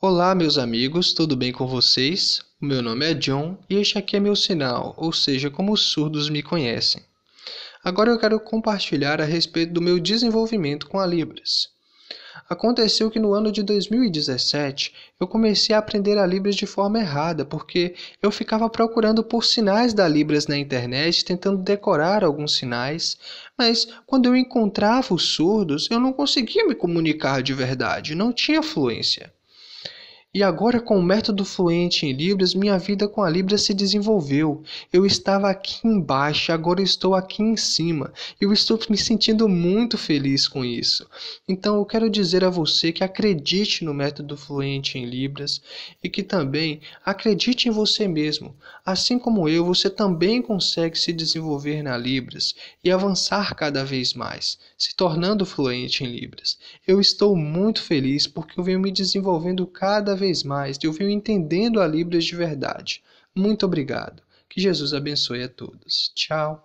Olá, meus amigos, tudo bem com vocês? O meu nome é John e este aqui é meu sinal, ou seja, como os surdos me conhecem. Agora eu quero compartilhar a respeito do meu desenvolvimento com a Libras. Aconteceu que no ano de 2017 eu comecei a aprender a Libras de forma errada, porque eu ficava procurando por sinais da Libras na internet, tentando decorar alguns sinais, mas quando eu encontrava os surdos eu não conseguia me comunicar de verdade, não tinha fluência. E agora, com o método fluente em Libras, minha vida com a Libra se desenvolveu. Eu estava aqui embaixo, agora estou aqui em cima. Eu estou me sentindo muito feliz com isso. Então, eu quero dizer a você que acredite no método fluente em Libras e que também acredite em você mesmo. Assim como eu, você também consegue se desenvolver na Libras e avançar cada vez mais, se tornando fluente em Libras. Eu estou muito feliz porque eu venho me desenvolvendo cada vez mais de ouvir Entendendo a Libras de Verdade. Muito obrigado. Que Jesus abençoe a todos. Tchau.